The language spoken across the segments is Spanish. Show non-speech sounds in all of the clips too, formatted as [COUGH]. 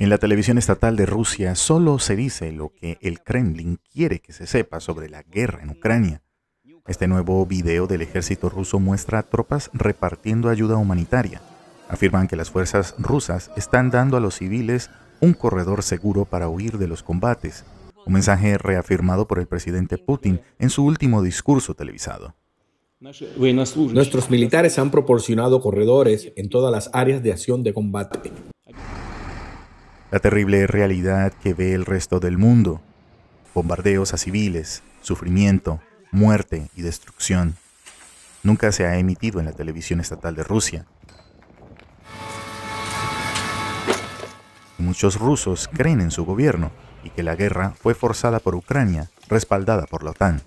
En la televisión estatal de Rusia solo se dice lo que el Kremlin quiere que se sepa sobre la guerra en Ucrania. Este nuevo video del ejército ruso muestra tropas repartiendo ayuda humanitaria. Afirman que las fuerzas rusas están dando a los civiles un corredor seguro para huir de los combates, un mensaje reafirmado por el presidente Putin en su último discurso televisado. Nuestros militares han proporcionado corredores en todas las áreas de acción de combate. La terrible realidad que ve el resto del mundo. Bombardeos a civiles, sufrimiento, muerte y destrucción. Nunca se ha emitido en la televisión estatal de Rusia. Muchos rusos creen en su gobierno y que la guerra fue forzada por Ucrania, respaldada por la OTAN.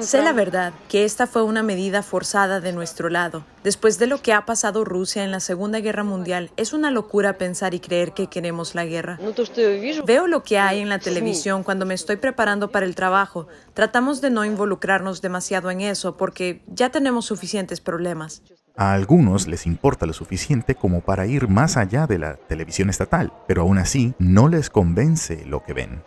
Sé la verdad, que esta fue una medida forzada de nuestro lado. Después de lo que ha pasado Rusia en la Segunda Guerra Mundial, es una locura pensar y creer que queremos la guerra. Veo lo que hay en la televisión cuando me estoy preparando para el trabajo. Tratamos de no involucrarnos demasiado en eso porque ya tenemos suficientes problemas. A algunos les importa lo suficiente como para ir más allá de la televisión estatal, pero aún así no les convence lo que ven.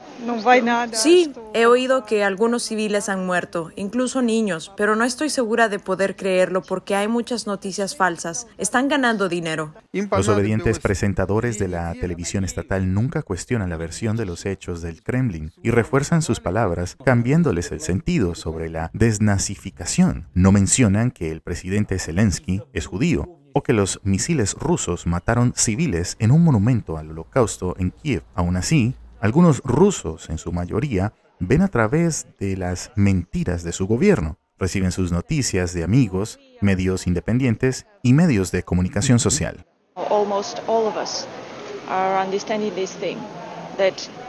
Sí, he oído que algunos civiles han muerto, incluso niños, pero no estoy segura de poder creerlo porque hay muchas noticias falsas. Están ganando dinero. Los obedientes presentadores de la televisión estatal nunca cuestionan la versión de los hechos del Kremlin y refuerzan sus palabras cambiándoles el sentido sobre la desnazificación. No mencionan que el presidente Zelensky es judío, o que los misiles rusos mataron civiles en un monumento al holocausto en Kiev. Aún así, algunos rusos, en su mayoría, ven a través de las mentiras de su gobierno, reciben sus noticias de amigos, medios independientes y medios de comunicación social.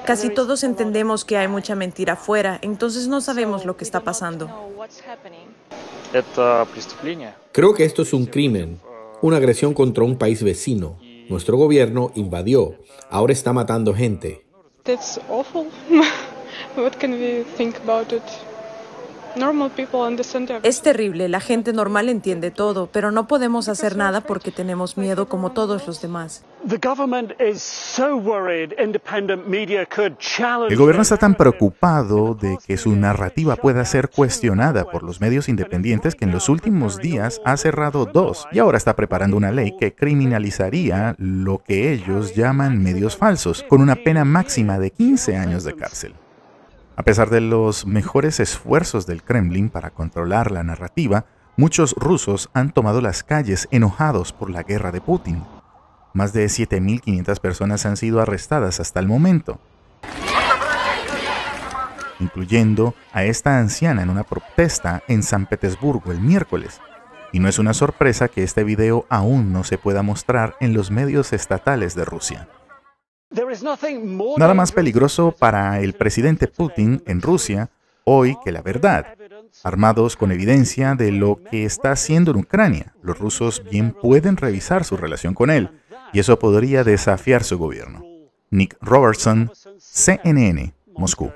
Casi todos entendemos que hay mucha mentira afuera, entonces no sabemos lo que está pasando. Creo que esto es un crimen, una agresión contra un país vecino. Nuestro gobierno invadió, ahora está matando gente. [LAUGHS] Es terrible, la gente normal entiende todo, pero no podemos hacer nada porque tenemos miedo como todos los demás. El gobierno está tan preocupado de que su narrativa pueda ser cuestionada por los medios independientes que en los últimos días ha cerrado dos y ahora está preparando una ley que criminalizaría lo que ellos llaman medios falsos, con una pena máxima de 15 años de cárcel. A pesar de los mejores esfuerzos del Kremlin para controlar la narrativa, muchos rusos han tomado las calles enojados por la guerra de Putin. Más de 7.500 personas han sido arrestadas hasta el momento, incluyendo a esta anciana en una protesta en San Petersburgo el miércoles. Y no es una sorpresa que este video aún no se pueda mostrar en los medios estatales de Rusia. Nada más peligroso para el presidente Putin en Rusia hoy que la verdad. Armados con evidencia de lo que está haciendo en Ucrania, los rusos bien pueden revisar su relación con él, y eso podría desafiar su gobierno. Nick Robertson, CNN, Moscú.